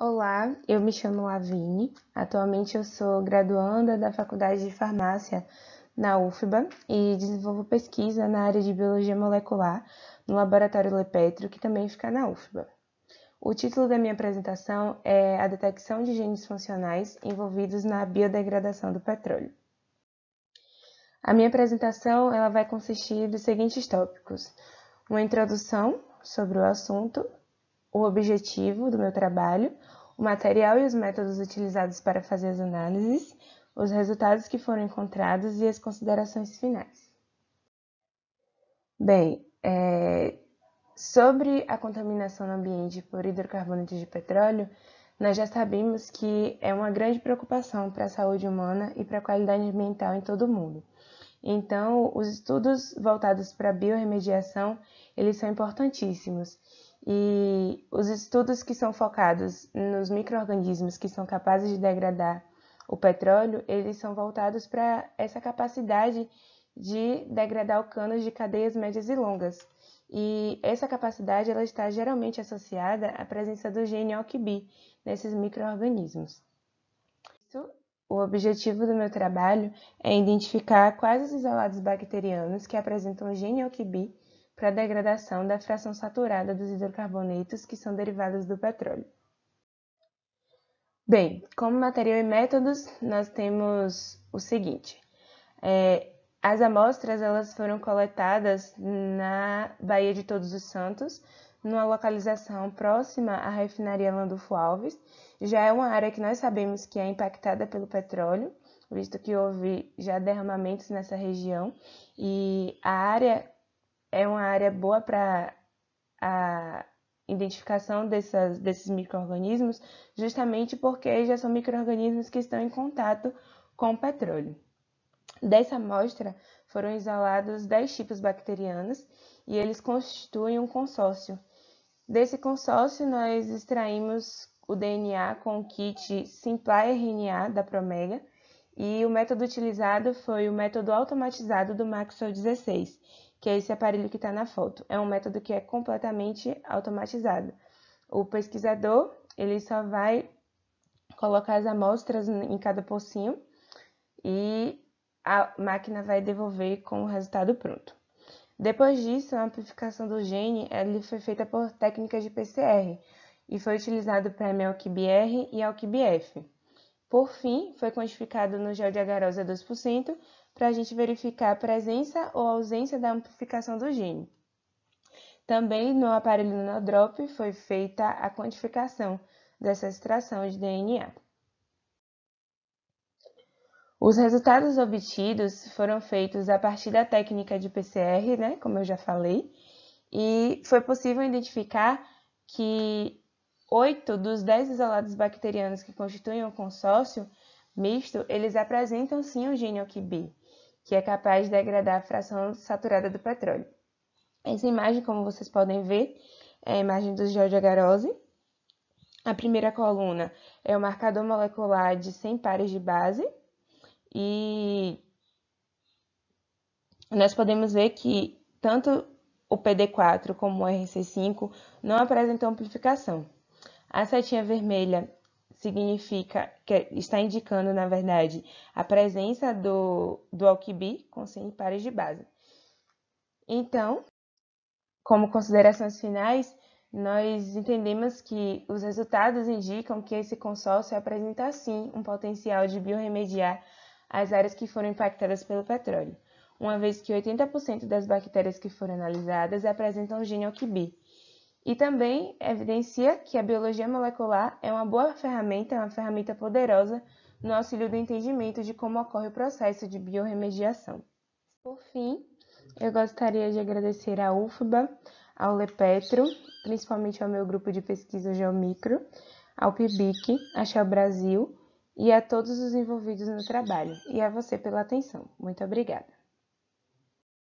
Olá, eu me chamo Lavine. Atualmente eu sou graduanda da Faculdade de Farmácia na UFBA e desenvolvo pesquisa na área de biologia molecular no laboratório Lepetro, que também fica na UFBA. O título da minha apresentação é A detecção de genes funcionais envolvidos na biodegradação do petróleo. A minha apresentação ela vai consistir dos seguintes tópicos: uma introdução sobre o assunto, o objetivo do meu trabalho, o material e os métodos utilizados para fazer as análises, os resultados que foram encontrados e as considerações finais. Bem, é, sobre a contaminação no ambiente por hidrocarbonetos de petróleo, nós já sabemos que é uma grande preocupação para a saúde humana e para a qualidade ambiental em todo o mundo. Então, os estudos voltados para a biorremediação, eles são importantíssimos e os estudos que são focados nos microorganismos que são capazes de degradar o petróleo, eles são voltados para essa capacidade de degradar o cano de cadeias médias e longas. E essa capacidade ela está geralmente associada à presença do gene OCB nesses microorganismos. O objetivo do meu trabalho é identificar quais os isolados bacterianos que apresentam o gene OCB para a degradação da fração saturada dos hidrocarbonetos que são derivados do petróleo. Bem, como material e métodos, nós temos o seguinte. É, as amostras elas foram coletadas na Baía de Todos os Santos, numa localização próxima à refinaria Landulfo Alves. Já é uma área que nós sabemos que é impactada pelo petróleo, visto que houve já derramamentos nessa região. E a área é uma área boa para a identificação dessas, desses micro-organismos, justamente porque já são micro-organismos que estão em contato com o petróleo. Dessa amostra foram isolados 10 tipos bacterianos e eles constituem um consórcio. Desse consórcio, nós extraímos o DNA com o kit RNA da Promega e o método utilizado foi o método automatizado do Maxwell 16, que é esse aparelho que está na foto. É um método que é completamente automatizado. O pesquisador ele só vai colocar as amostras em cada pocinho e a máquina vai devolver com o resultado pronto. Depois disso, a amplificação do gene foi feita por técnicas de PCR e foi utilizado para MLQBR e ALQBF. Por fim, foi quantificado no gel de agarose a 2% para a gente verificar a presença ou ausência da amplificação do gene. Também no aparelho Nanodrop foi feita a quantificação dessa extração de DNA. Os resultados obtidos foram feitos a partir da técnica de PCR, né, como eu já falei, e foi possível identificar que Oito dos dez isolados bacterianos que constituem o consórcio misto, eles apresentam sim o gene OQB, que é capaz de degradar a fração saturada do petróleo. Essa imagem, como vocês podem ver, é a imagem do Giorgio Agarose. A primeira coluna é o marcador molecular de 100 pares de base e nós podemos ver que tanto o PD4 como o RC5 não apresentam amplificação. A setinha vermelha significa que está indicando, na verdade, a presença do, do alquibi com 100 pares de base. Então, como considerações finais, nós entendemos que os resultados indicam que esse consórcio apresenta sim um potencial de biorremediar as áreas que foram impactadas pelo petróleo, uma vez que 80% das bactérias que foram analisadas apresentam o gene alquibi, e também evidencia que a biologia molecular é uma boa ferramenta, é uma ferramenta poderosa no auxílio do entendimento de como ocorre o processo de biorremediação. Por fim, eu gostaria de agradecer à UFBA, ao Lepetro, principalmente ao meu grupo de pesquisa Geomicro, ao PIBIC, à Shell Brasil e a todos os envolvidos no trabalho, e a você pela atenção. Muito obrigada.